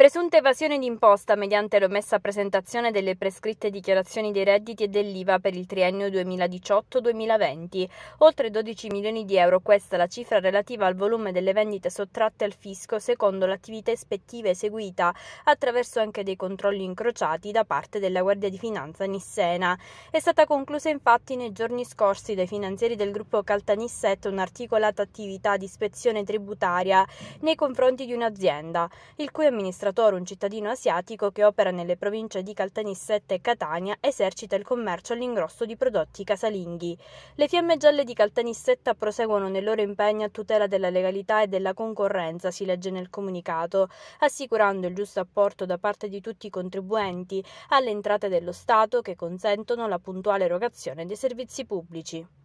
Presunta evasione d'imposta mediante l'omessa presentazione delle prescritte dichiarazioni dei redditi e dell'IVA per il triennio 2018-2020. Oltre 12 milioni di euro, questa è la cifra relativa al volume delle vendite sottratte al fisco secondo l'attività ispettiva eseguita attraverso anche dei controlli incrociati da parte della Guardia di Finanza Nissena. È stata conclusa infatti nei giorni scorsi dai finanzieri del gruppo Caltanissetta un'articolata attività di ispezione tributaria nei confronti di un'azienda, il cui amministratore amministratore, un cittadino asiatico che opera nelle province di Caltanissetta e Catania, esercita il commercio all'ingrosso di prodotti casalinghi. Le fiamme gialle di Caltanissetta proseguono nel loro impegno a tutela della legalità e della concorrenza, si legge nel comunicato, assicurando il giusto apporto da parte di tutti i contribuenti alle entrate dello Stato che consentono la puntuale erogazione dei servizi pubblici.